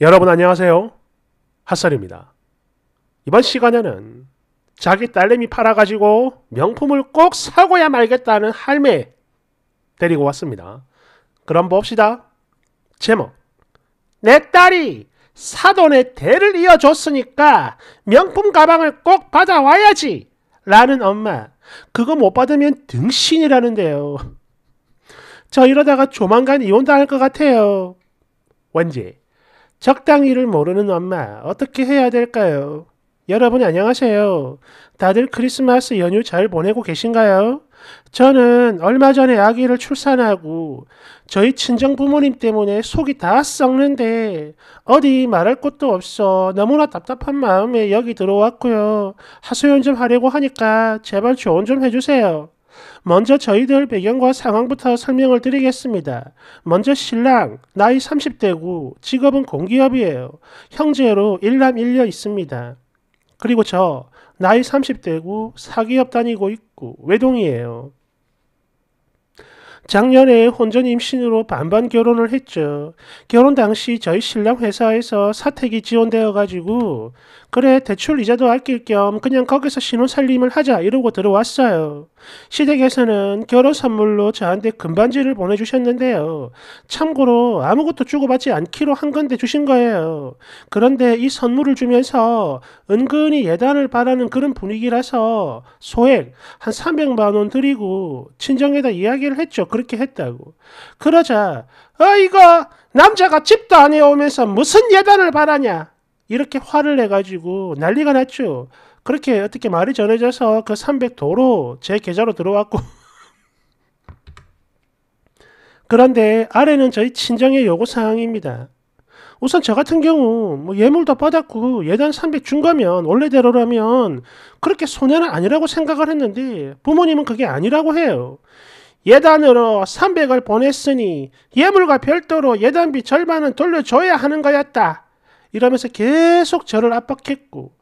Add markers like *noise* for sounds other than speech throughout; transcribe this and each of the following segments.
여러분 안녕하세요. 핫설입니다. 이번 시간에는 자기 딸내미 팔아가지고 명품을 꼭 사고야 말겠다는 할매 데리고 왔습니다. 그럼 봅시다. 제목 내 딸이 사돈의 대를 이어줬으니까 명품 가방을 꼭 받아와야지 라는 엄마 그거 못 받으면 등신이라는데요. 저 이러다가 조만간 이혼당할 것 같아요. 원제 적당히를 모르는 엄마, 어떻게 해야 될까요? 여러분 안녕하세요. 다들 크리스마스 연휴 잘 보내고 계신가요? 저는 얼마 전에 아기를 출산하고 저희 친정 부모님 때문에 속이 다 썩는데 어디 말할 것도 없어 너무나 답답한 마음에 여기 들어왔고요. 하소연 좀 하려고 하니까 제발 조언 좀 해주세요. 먼저 저희들 배경과 상황부터 설명을 드리겠습니다. 먼저 신랑, 나이 30대고 직업은 공기업이에요. 형제로 1남 1녀 있습니다. 그리고 저, 나이 30대고 사기업 다니고 있고 외동이에요. 작년에 혼전 임신으로 반반 결혼을 했죠. 결혼 당시 저희 신랑 회사에서 사택이 지원되어 가지고 그래 대출 이자도 아낄 겸 그냥 거기서 신혼살림을 하자 이러고 들어왔어요. 시댁에서는 결혼 선물로 저한테 금반지를 보내주셨는데요. 참고로 아무것도 주고받지 않기로 한 건데 주신 거예요. 그런데 이 선물을 주면서 은근히 예단을 바라는 그런 분위기라서 소액 한 300만 원 드리고 친정에다 이야기를 했죠. 그렇게 했다고. 그러자 아이거 남자가 집도 안 해오면서 무슨 예단을 바라냐. 이렇게 화를 내가지고 난리가 났죠. 그렇게 어떻게 말이 전해져서 그 300도로 제 계좌로 들어왔고 *laughs* 그런데 아래는 저희 친정의 요구사항입니다. 우선 저 같은 경우 뭐 예물도 받았고 예단 300 준 거면 원래대로라면 그렇게 손해는 아니라고 생각을 했는데 부모님은 그게 아니라고 해요. 예단으로 300을 보냈으니 예물과 별도로 예단비 절반은 돌려줘야 하는 거였다. 이러면서 계속 저를 압박했고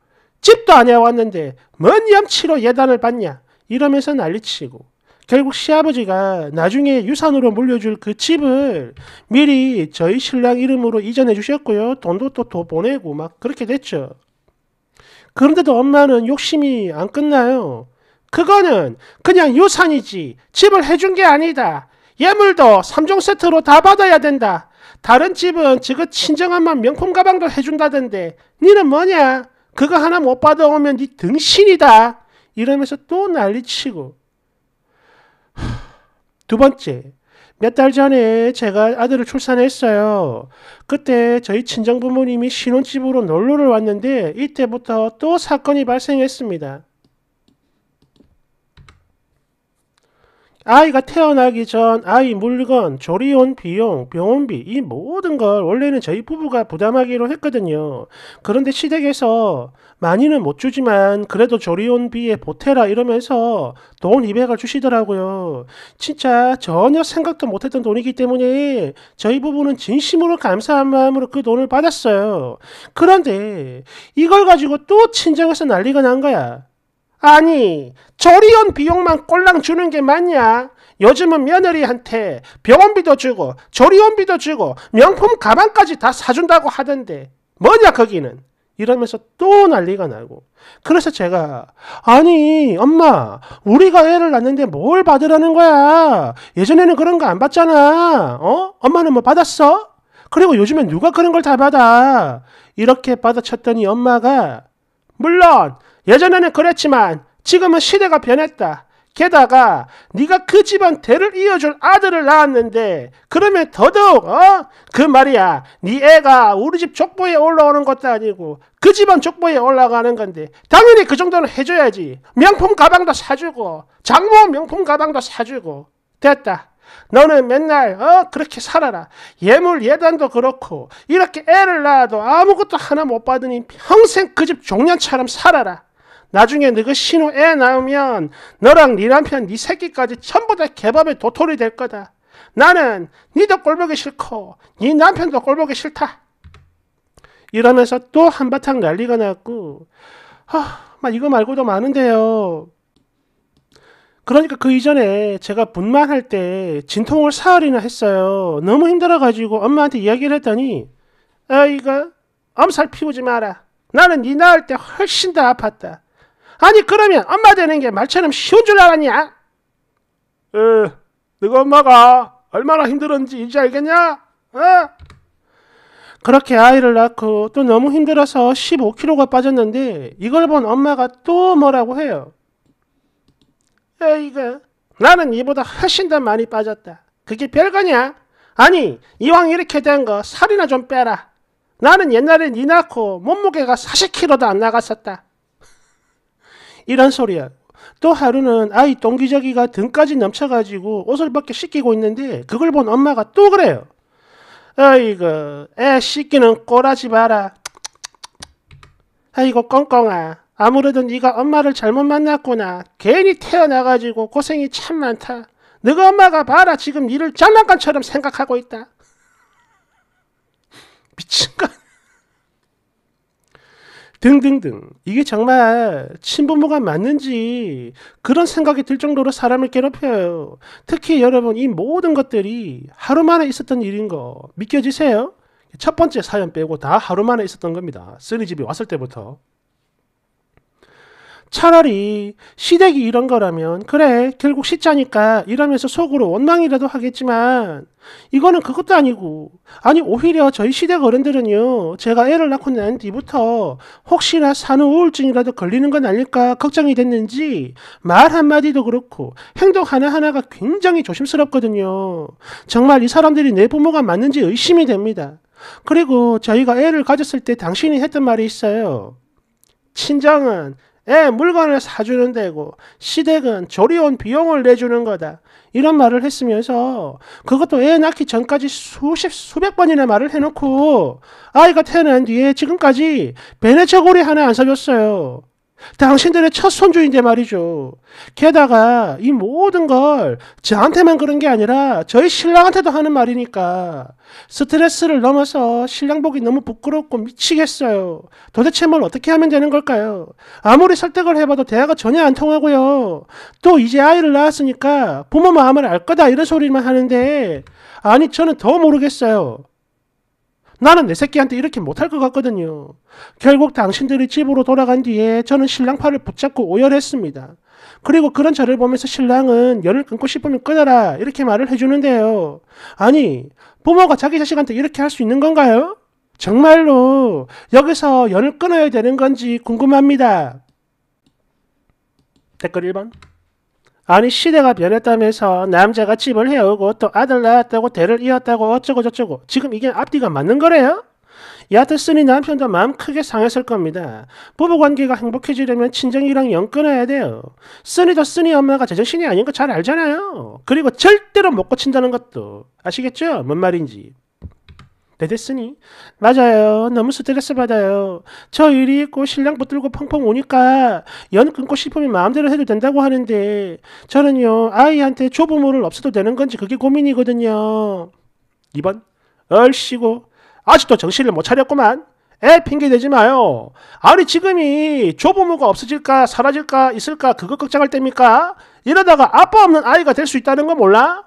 집도 아니왔는데 뭔 염치로 예단을 받냐 이러면서 난리치고 결국 시아버지가 나중에 유산으로 물려줄 그 집을 미리 저희 신랑 이름으로 이전해 주셨고요. 돈도 또, 더 보내고 막 그렇게 됐죠. 그런데도 엄마는 욕심이 안 끝나요. 그거는 그냥 유산이지 집을 해준 게 아니다. 예물도 3종 세트로 다 받아야 된다. 다른 집은 지그 친정엄만 명품 가방도 해준다던데 니는 뭐냐? 그거 하나 못 받아오면 니 등신이다. 이러면서 또 난리치고. 두 번째, 몇 달 전에 제가 아들을 출산했어요. 그때 저희 친정 부모님이 신혼집으로 놀러를 왔는데 이때부터 또 사건이 발생했습니다. 아이가 태어나기 전 아이 물건, 조리원 비용, 병원비 이 모든 걸 원래는 저희 부부가 부담하기로 했거든요. 그런데 시댁에서 많이는 못 주지만 그래도 조리원비에 보태라 이러면서 돈 200을 주시더라고요. 진짜 전혀 생각도 못했던 돈이기 때문에 저희 부부는 진심으로 감사한 마음으로 그 돈을 받았어요. 그런데 이걸 가지고 또 친정에서 난리가 난 거야. 아니 조리원 비용만 꼴랑 주는 게 맞냐? 요즘은 며느리한테 병원비도 주고 조리원비도 주고 명품 가방까지 다 사준다고 하던데 뭐냐 거기는 이러면서 또 난리가 나고 그래서 제가 아니 엄마 우리가 애를 낳는데 뭘 받으라는 거야 예전에는 그런 거 안 받잖아 어 엄마는 뭐 받았어 그리고 요즘엔 누가 그런 걸 다 받아 이렇게 받아쳤더니 엄마가 물론 예전에는 그랬지만 지금은 시대가 변했다. 게다가 네가 그 집안 대를 이어줄 아들을 낳았는데 그러면 더더욱 어? 그 말이야 네 애가 우리 집 족보에 올라오는 것도 아니고 그 집안 족보에 올라가는 건데 당연히 그 정도는 해줘야지 명품 가방도 사주고 장모 명품 가방도 사주고 됐다 너는 맨날 어 그렇게 살아라 예물 예단도 그렇고 이렇게 애를 낳아도 아무것도 하나 못 받으니 평생 그 집 종년처럼 살아라 나중에 너그 신호애 낳으면 너랑 네 남편 네 새끼까지 전부 다 개밥에 도토리 될 거다. 나는 니도 꼴보기 싫고 네 남편도 꼴보기 싫다. 이러면서 또 한바탕 난리가 났고 아, 막 이거 말고도 많은데요. 그러니까 그 이전에 제가 분만할 때 진통을 사흘이나 했어요. 너무 힘들어가지고 엄마한테 이야기를 했더니 아이가 엄살 피우지 마라. 나는 네 낳을 때 훨씬 더 아팠다. 아니 그러면 엄마 되는 게 말처럼 쉬운 줄 알았냐? 에, 네가 엄마가 얼마나 힘들었는지 이제 알겠냐? 어? 그렇게 아이를 낳고 또 너무 힘들어서 15kg가 빠졌는데 이걸 본 엄마가 또 뭐라고 해요. 에이가 나는 이보다 훨씬 더 많이 빠졌다. 그게 별거냐? 아니 이왕 이렇게 된 거 살이나 좀 빼라. 나는 옛날에 니 낳고 몸무게가 40kg도 안 나갔었다. 이런 소리야. 또 하루는 아이 똥기저귀가 등까지 넘쳐가지고 옷을 밖에 씻기고 있는데 그걸 본 엄마가 또 그래요. 아이고 애 씻기는 꼬라지 마라. 아이고 꽁꽁아 아무래도 네가 엄마를 잘못 만났구나. 괜히 태어나가지고 고생이 참 많다. 네가 엄마가 봐라 지금 니를 장난감처럼 생각하고 있다. *laughs* 미친 거 등등등. 이게 정말 친부모가 맞는지 그런 생각이 들 정도로 사람을 괴롭혀요. 특히 여러분 이 모든 것들이 하루 만에 있었던 일인 거 믿겨지세요? 첫 번째 사연 빼고 다 하루 만에 있었던 겁니다. 쓰리집이 왔을 때부터. 차라리 시댁이 이런 거라면 그래 결국 시자니까 이러면서 속으로 원망이라도 하겠지만 이거는 그것도 아니고 아니 오히려 저희 시댁 어른들은요 제가 애를 낳고 난 뒤부터 혹시나 산후 우울증이라도 걸리는 건 아닐까 걱정이 됐는지 말 한마디도 그렇고 행동 하나하나가 굉장히 조심스럽거든요 정말 이 사람들이 내 부모가 맞는지 의심이 됩니다 그리고 저희가 애를 가졌을 때 당신이 했던 말이 있어요 친정은 예, 물건을 사주는 데고 시댁은 조리원 비용을 내주는 거다. 이런 말을 했으면서 그것도 애 낳기 전까지 수십 수백 번이나 말을 해놓고 아이가 태어난 뒤에 지금까지 배내채고리 하나 안 사줬어요. 당신들의 첫 손주인데 말이죠. 게다가 이 모든 걸 저한테만 그런 게 아니라 저희 신랑한테도 하는 말이니까 스트레스를 넘어서 신랑 보기 너무 부끄럽고 미치겠어요. 도대체 뭘 어떻게 하면 되는 걸까요? 아무리 설득을 해봐도 대화가 전혀 안 통하고요. 또 이제 아이를 낳았으니까 부모 마음을 알 거다 이런 소리만 하는데 아니 저는 더 모르겠어요. 나는 내 새끼한테 이렇게 못할 것 같거든요. 결국 당신들이 집으로 돌아간 뒤에 저는 신랑 팔을 붙잡고 오열했습니다. 그리고 그런 저를 보면서 신랑은 열을 끊고 싶으면 끊어라 이렇게 말을 해주는데요. 아니 부모가 자기 자식한테 이렇게 할 수 있는 건가요? 정말로 여기서 연을 끊어야 되는 건지 궁금합니다. 댓글 1번 아니 시대가 변했다면서 남자가 집을 해오고 또 아들 낳았다고 대를 이었다고 어쩌고 저쩌고 지금 이게 앞뒤가 맞는 거래요? 여하튼 쓰니 남편도 마음 크게 상했을 겁니다. 부부관계가 행복해지려면 친정이랑 연 끊어야 돼요. 쓰니도 쓰니 엄마가 제정신이 아닌 거 잘 알잖아요. 그리고 절대로 못 고친다는 것도 아시겠죠? 뭔 말인지. 레데스니 맞아요. 너무 스트레스 받아요. 저 일이 있고 신랑 붙들고 펑펑 오니까 연 끊고 싶으면 마음대로 해도 된다고 하는데 저는요 아이한테 조부모를 없애도 되는 건지 그게 고민이거든요. 2번 얼씨고 아직도 정신을 못 차렸구만. 애 핑계 대지 마요. 아니 지금이 조부모가 없어질까 사라질까 있을까 그거 걱정할 때입니까? 이러다가 아빠 없는 아이가 될 수 있다는 거 몰라?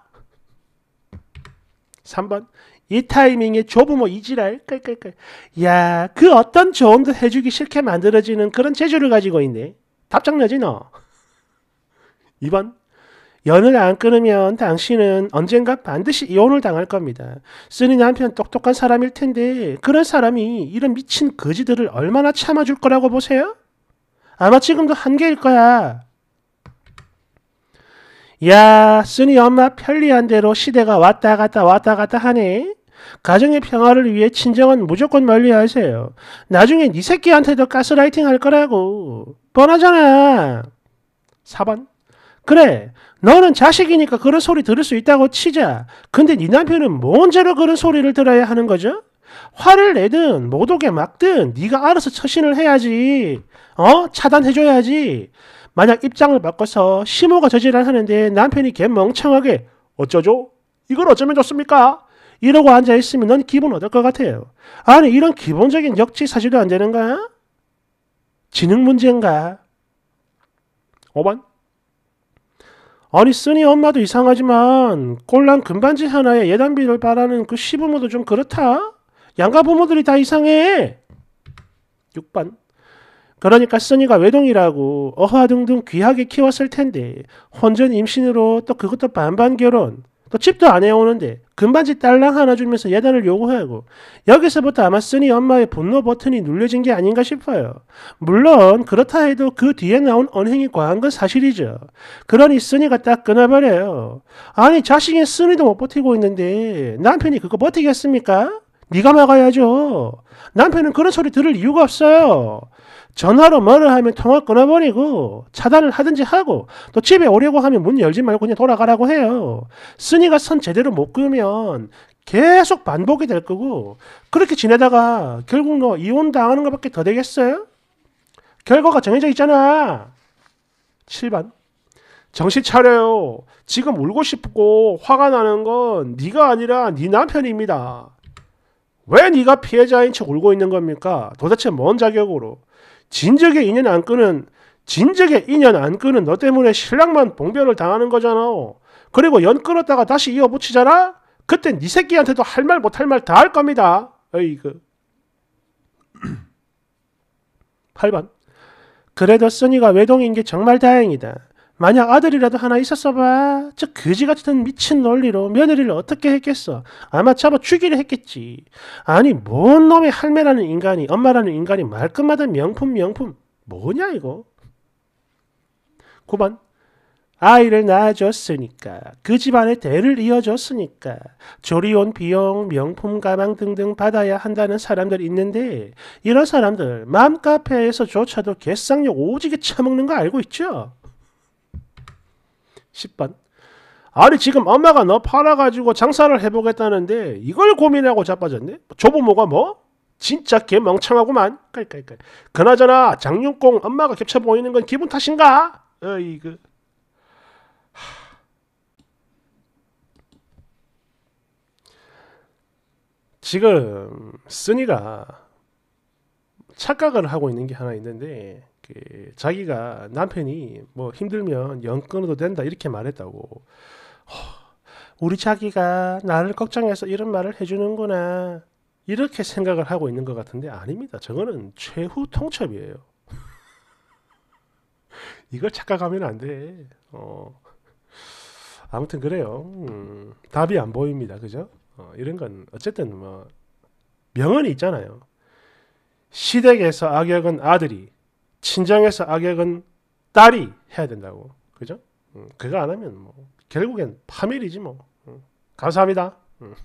3번 이 타이밍에 조부모 뭐 이지랄 깔깔깔 야그 어떤 조언도 해주기 싫게 만들어지는 그런 재주를 가지고 있네 답장내지 너 2번 연을 안 끊으면 당신은 언젠가 반드시 이혼을 당할 겁니다. 쓰니 남편 똑똑한 사람일 텐데 그런 사람이 이런 미친 거지들을 얼마나 참아줄 거라고 보세요? 아마 지금도 한계일 거야. 야, 쓰니 엄마 편리한 대로 시대가 왔다 갔다 왔다 갔다 하네. 가정의 평화를 위해 친정은 무조건 멀리하세요. 나중에 네 새끼한테도 가스라이팅 할 거라고. 뻔하잖아. 4번. 그래, 너는 자식이니까 그런 소리 들을 수 있다고 치자. 근데 네 남편은 뭔 죄로 그런 소리를 들어야 하는 거죠? 화를 내든 못 오게 막든 네가 알아서 처신을 해야지. 어? 차단해줘야지. 만약 입장을 바꿔서 시모가 저질랄 하는데 남편이 개 멍청하게 어쩌죠? 이걸 어쩌면 좋습니까? 이러고 앉아 있으면 넌 기분 어떨 것 같아요? 아니 이런 기본적인 역지 사실이 안 되는 거야? 지능 문제인가? 5번 아니 쓰니 엄마도 이상하지만 꼴랑 금반지 하나에 예단비를 바라는 그 시부모도 좀 그렇다? 양가 부모들이 다 이상해. 6번. 그러니까 써니가 외동이라고 어화둥둥 귀하게 키웠을 텐데 혼전 임신으로 또 그것도 반반 결혼 또집도안 해오는데 금반지 딸랑 하나 주면서 예단을 요구하고 여기서부터 아마 쓰니 엄마의 분노 버튼이 눌려진 게 아닌가 싶어요. 물론 그렇다 해도 그 뒤에 나온 언행이 과한 건 사실이죠. 그러니 쓰니가 딱 끊어버려요. 아니 자식이 쓰니도 못 버티고 있는데 남편이 그거 버티겠습니까? 네가 막아야죠. 남편은 그런 소리 들을 이유가 없어요. 전화로 뭐를 하면 통화 끊어버리고 차단을 하든지 하고 또 집에 오려고 하면 문 열지 말고 그냥 돌아가라고 해요. 쓰니가 선 제대로 못 끄면 계속 반복이 될 거고 그렇게 지내다가 결국 너 뭐 이혼 당하는 것밖에 더 되겠어요? 결과가 정해져 있잖아. 7번 정신 차려요. 지금 울고 싶고 화가 나는 건 네가 아니라 네 남편입니다. 왜 네가 피해자인 척 울고 있는 겁니까? 도대체 뭔 자격으로? 진적의 인연 안 끄는 진적의 인연 안 끄는 너 때문에 신랑만 봉변을 당하는 거잖아. 그리고 연 끊었다가 다시 이어 붙이잖아. 그때 네 새끼한테도 할 말 못 할 말 다 할 겁니다. 어이그 8번 그래도 써니가 외동인 게 정말 다행이다. 만약 아들이라도 하나 있었어 봐. 저 거지 같은 미친 논리로 며느리를 어떻게 했겠어? 아마 잡아 죽이려 했겠지. 아니, 뭔 놈의 할매라는 인간이, 엄마라는 인간이 말끝마다 명품, 명품. 뭐냐, 이거? 9번. 아이를 낳아줬으니까, 그 집안의 대를 이어줬으니까, 조리원 비용, 명품 가방 등등 받아야 한다는 사람들 있는데, 이런 사람들, 맘카페에서조차도 개쌍욕 오지게 처먹는 거 알고 있죠? 10번. 아니 지금 엄마가 너 팔아가지고 장사를 해보겠다는데 이걸 고민하고 자빠졌네? 조부모가 뭐? 진짜 개 멍청하구만. 깔깔깔. 그나저나 장윤공 엄마가 겹쳐 보이는 건 기분 탓인가? 어이그. 지금 쓰니가 착각을 하고 있는 게 하나 있는데 그 자기가 남편이 뭐 힘들면 연 끊어도 된다 이렇게 말했다고 어, 우리 자기가 나를 걱정해서 이런 말을 해주는구나 이렇게 생각을 하고 있는 것 같은데 아닙니다. 저거는 최후 통첩이에요. *laughs* 이걸 착각하면 안 돼. 어. 아무튼 그래요. 음, 답이 안 보입니다. 그죠? 어, 이런 건 어쨌든 뭐 명언이 있잖아요. 시댁에서 악역은 아들이, 친정에서 악역은 딸이 해야 된다고. 그죠? 음, 그거 안 하면 뭐 결국엔 파멸이지 뭐. 음, 감사합니다. 음.